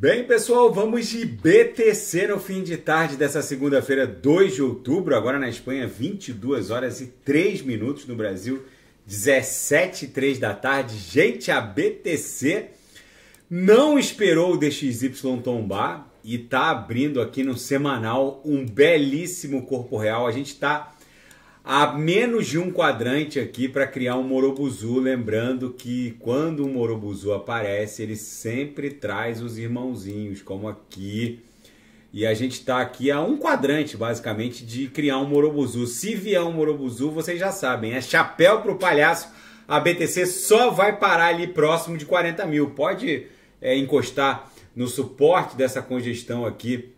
Bem, pessoal, vamos de BTC no fim de tarde dessa segunda-feira, 2 de outubro, agora na Espanha, 22 horas e 3 minutos, no Brasil, 17 e 3 da tarde. Gente, a BTC não esperou o DXY tombar e tá abrindo aqui no semanal um belíssimo corpo real. A gente está a menos de um quadrante aqui para criar um Morobuzu, lembrando que quando um Morobuzu aparece, ele sempre traz os irmãozinhos, como aqui. E a gente está aqui a um quadrante, basicamente, de criar um Morobuzu. Se vier um Morobuzu, vocês já sabem, é chapéu para o palhaço. A BTC só vai parar ali próximo de 40 mil. Pode é, encostar no suporte dessa congestão aqui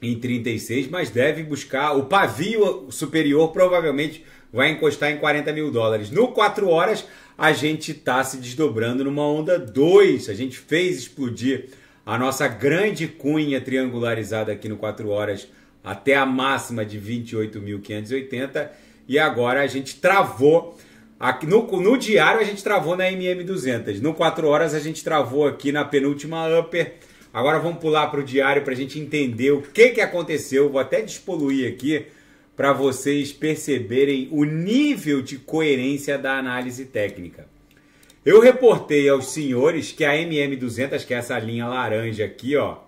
em 36, mas deve buscar o pavio superior, provavelmente vai encostar em 40 mil dólares. No 4 horas, a gente está se desdobrando numa onda 2. A gente fez explodir a nossa grande cunha triangularizada aqui no 4 horas até a máxima de 28.580 e agora a gente travou. Aqui, no, no diário a gente travou na MM200, no 4 horas a gente travou aqui na penúltima upper Agora vamos pular para o diário para a gente entender o que, que aconteceu. Vou até despoluir aqui para vocês perceberem o nível de coerência da análise técnica. Eu reportei aos senhores que a MM200, que é essa linha laranja aqui, ó,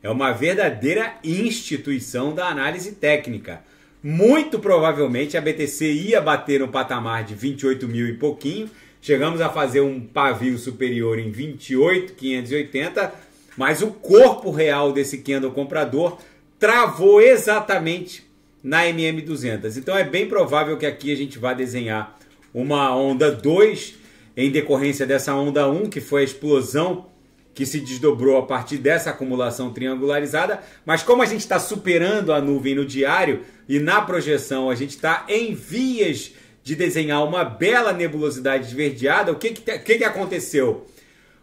é uma verdadeira instituição da análise técnica. Muito provavelmente a BTC ia bater no patamar de 28 mil e pouquinho. Chegamos a fazer um pavio superior em 28,580, mas o corpo real desse candle comprador travou exatamente na MM200. Então é bem provável que aqui a gente vá desenhar uma onda 2 em decorrência dessa onda 1, que foi a explosão que se desdobrou a partir dessa acumulação triangularizada. Mas como a gente está superando a nuvem no diário e na projeção a gente está em vias de desenhar uma bela nebulosidade esverdeada, o que, que, que, que aconteceu?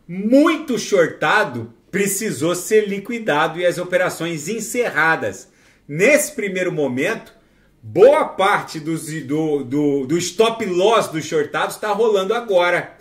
Muito shortado precisou ser liquidado e as operações encerradas. Nesse primeiro momento, boa parte dos, do, do, do stop loss dos shortados está rolando agora.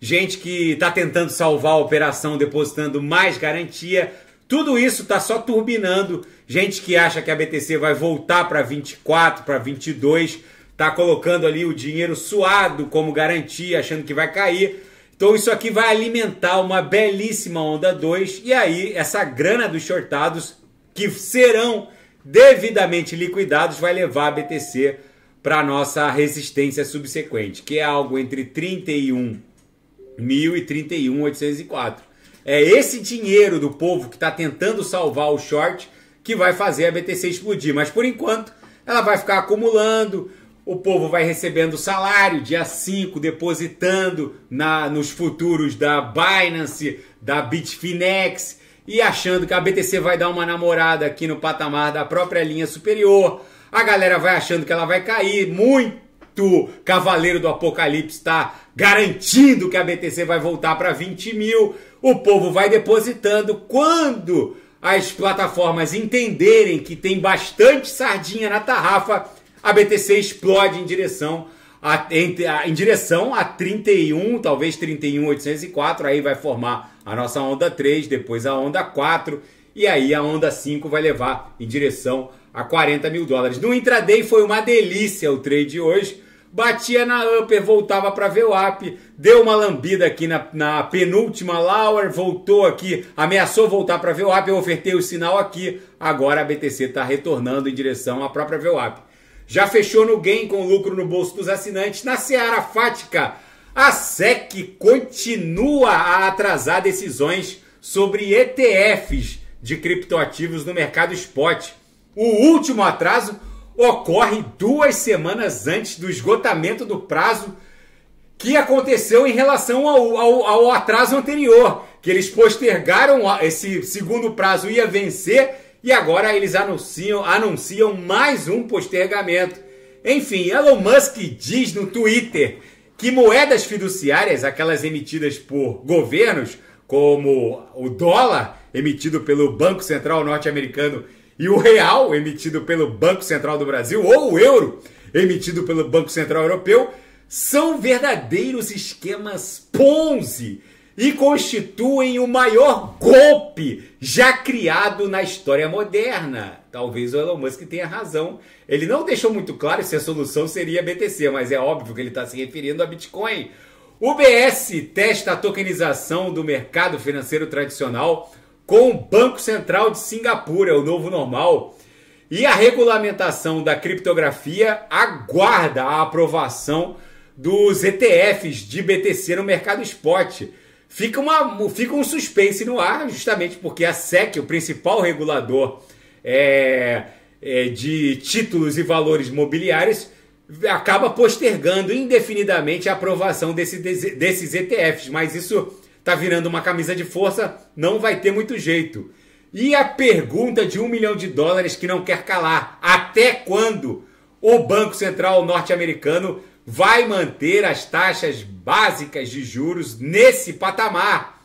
Gente que está tentando salvar a operação depositando mais garantia. Tudo isso está só turbinando. Gente que acha que a BTC vai voltar para 24, para 22, está colocando ali o dinheiro suado como garantia, achando que vai cair então isso aqui vai alimentar uma belíssima onda 2 e aí essa grana dos shortados que serão devidamente liquidados vai levar a BTC para nossa resistência subsequente, que é algo entre 31 mil e 31.804. É esse dinheiro do povo que está tentando salvar o short que vai fazer a BTC explodir. Mas por enquanto, ela vai ficar acumulando, o povo vai recebendo salário, dia 5, depositando na, nos futuros da Binance, da Bitfinex, e achando que a BTC vai dar uma namorada aqui no patamar da própria linha superior. A galera vai achando que ela vai cair. Muito cavaleiro do apocalipse está garantindo que a BTC vai voltar para 20 mil. O povo vai depositando. Quando as plataformas entenderem que tem bastante sardinha na tarrafa, a BTC explode em direção a, em, a, em direção a 31, talvez 31,804, aí vai formar a nossa onda 3, depois a onda 4, e aí a onda 5 vai levar em direção a 40 mil dólares. No intraday foi uma delícia o trade de hoje, batia na upper, voltava para VWAP, deu uma lambida aqui na, na penúltima lower, voltou aqui, ameaçou voltar para VWAP, eu ofertei o sinal aqui, agora a BTC está retornando em direção à própria VWAP já fechou no gain com lucro no bolso dos assinantes. Na Seara Fática, a SEC continua a atrasar decisões sobre ETFs de criptoativos no mercado spot. O último atraso ocorre duas semanas antes do esgotamento do prazo que aconteceu em relação ao, ao, ao atraso anterior, que eles postergaram esse segundo prazo ia vencer e agora eles anunciam, anunciam mais um postergamento. Enfim, Elon Musk diz no Twitter que moedas fiduciárias, aquelas emitidas por governos, como o dólar, emitido pelo Banco Central norte-americano, e o real, emitido pelo Banco Central do Brasil, ou o euro, emitido pelo Banco Central Europeu, são verdadeiros esquemas Ponzi e constituem o maior golpe já criado na história moderna. Talvez o Elon Musk tenha razão. Ele não deixou muito claro se a solução seria BTC, mas é óbvio que ele está se referindo a Bitcoin. O BS testa a tokenização do mercado financeiro tradicional com o Banco Central de Singapura, o novo normal. E a regulamentação da criptografia aguarda a aprovação dos ETFs de BTC no mercado spot. Fica, uma, fica um suspense no ar, justamente porque a SEC, o principal regulador é, é, de títulos e valores mobiliários, acaba postergando indefinidamente a aprovação desse, desses ETFs. Mas isso está virando uma camisa de força, não vai ter muito jeito. E a pergunta de um milhão de dólares que não quer calar: até quando o Banco Central norte-americano vai manter as taxas básicas de juros nesse patamar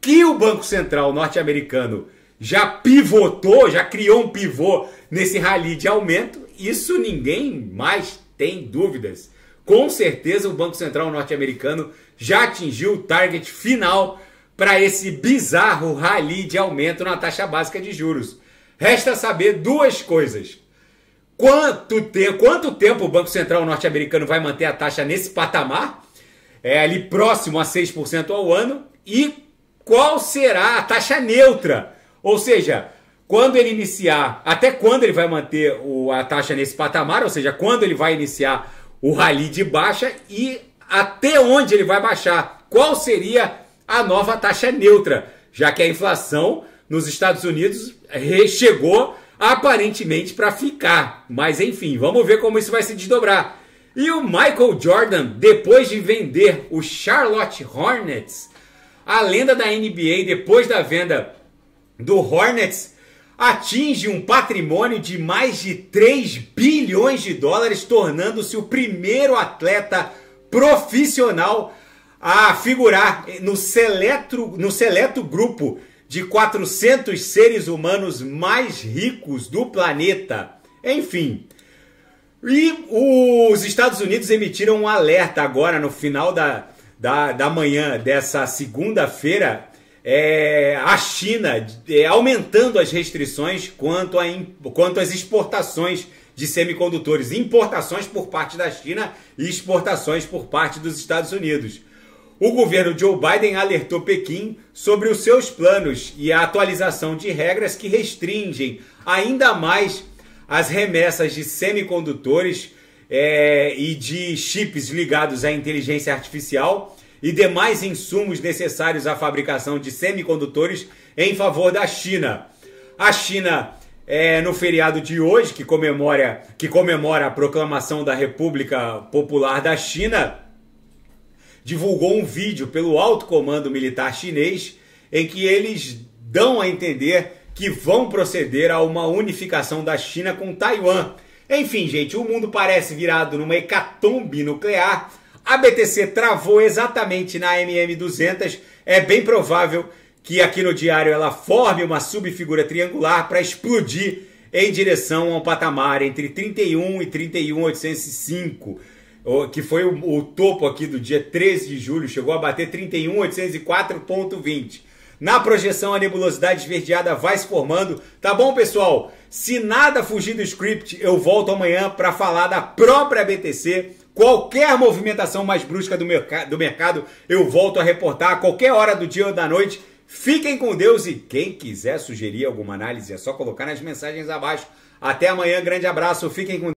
que o Banco Central norte-americano já pivotou, já criou um pivô nesse rally de aumento, isso ninguém mais tem dúvidas. Com certeza o Banco Central norte-americano já atingiu o target final para esse bizarro rally de aumento na taxa básica de juros. Resta saber duas coisas. Quanto tempo, quanto tempo o Banco Central norte-americano vai manter a taxa nesse patamar? É ali próximo a 6% ao ano e qual será a taxa neutra? Ou seja, quando ele iniciar, até quando ele vai manter o, a taxa nesse patamar, ou seja, quando ele vai iniciar o rally de baixa e até onde ele vai baixar? Qual seria a nova taxa neutra? Já que a inflação nos Estados Unidos chegou aparentemente para ficar. Mas enfim, vamos ver como isso vai se desdobrar. E o Michael Jordan, depois de vender o Charlotte Hornets, a lenda da NBA, depois da venda do Hornets, atinge um patrimônio de mais de 3 bilhões de dólares, tornando-se o primeiro atleta profissional a figurar no seleto, no seleto grupo de 400 seres humanos mais ricos do planeta. Enfim. E os Estados Unidos emitiram um alerta agora no final da, da, da manhã dessa segunda-feira. É, a China é, aumentando as restrições quanto, a, quanto às exportações de semicondutores. Importações por parte da China e exportações por parte dos Estados Unidos. O governo Joe Biden alertou Pequim sobre os seus planos e a atualização de regras que restringem ainda mais as remessas de semicondutores é, e de chips ligados à inteligência artificial e demais insumos necessários à fabricação de semicondutores em favor da China. A China, é, no feriado de hoje, que comemora, que comemora a proclamação da República Popular da China, divulgou um vídeo pelo alto comando militar chinês em que eles dão a entender que vão proceder a uma unificação da China com Taiwan. Enfim, gente, o mundo parece virado numa hecatombe nuclear. A BTC travou exatamente na MM200. É bem provável que aqui no diário ela forme uma subfigura triangular para explodir em direção a um patamar entre 31 e 31,805 que foi o, o, topo aqui do dia 13 de julho, chegou a bater 31.804.20. Na projeção, a nebulosidade esverdeada vai se formando. Tá bom, pessoal? Se nada fugir do script, eu volto amanhã para falar da própria BTC. Qualquer movimentação mais brusca do, merc do mercado, eu volto a reportar a qualquer hora do dia ou da noite. Fiquem com Deus e quem quiser sugerir alguma análise é só colocar nas mensagens abaixo. Até amanhã, grande abraço, fiquem com